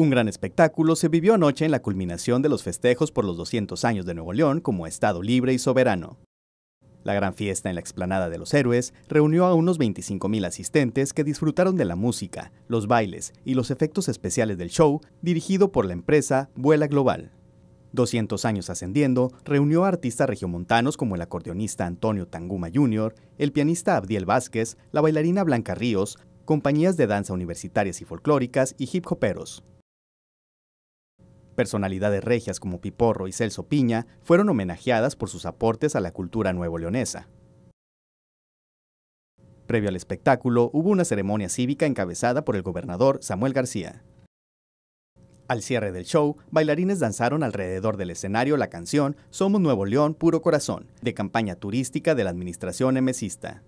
Un gran espectáculo se vivió anoche en la culminación de los festejos por los 200 años de Nuevo León como Estado libre y soberano. La gran fiesta en la explanada de los héroes reunió a unos 25.000 asistentes que disfrutaron de la música, los bailes y los efectos especiales del show dirigido por la empresa Vuela Global. 200 años ascendiendo, reunió a artistas regiomontanos como el acordeonista Antonio Tanguma Jr., el pianista Abdiel Vázquez, la bailarina Blanca Ríos, compañías de danza universitarias y folclóricas y hip hoperos. Personalidades regias como Piporro y Celso Piña fueron homenajeadas por sus aportes a la cultura nuevo leonesa. Previo al espectáculo, hubo una ceremonia cívica encabezada por el gobernador Samuel García. Al cierre del show, bailarines danzaron alrededor del escenario la canción Somos Nuevo León Puro Corazón, de campaña turística de la administración emesista.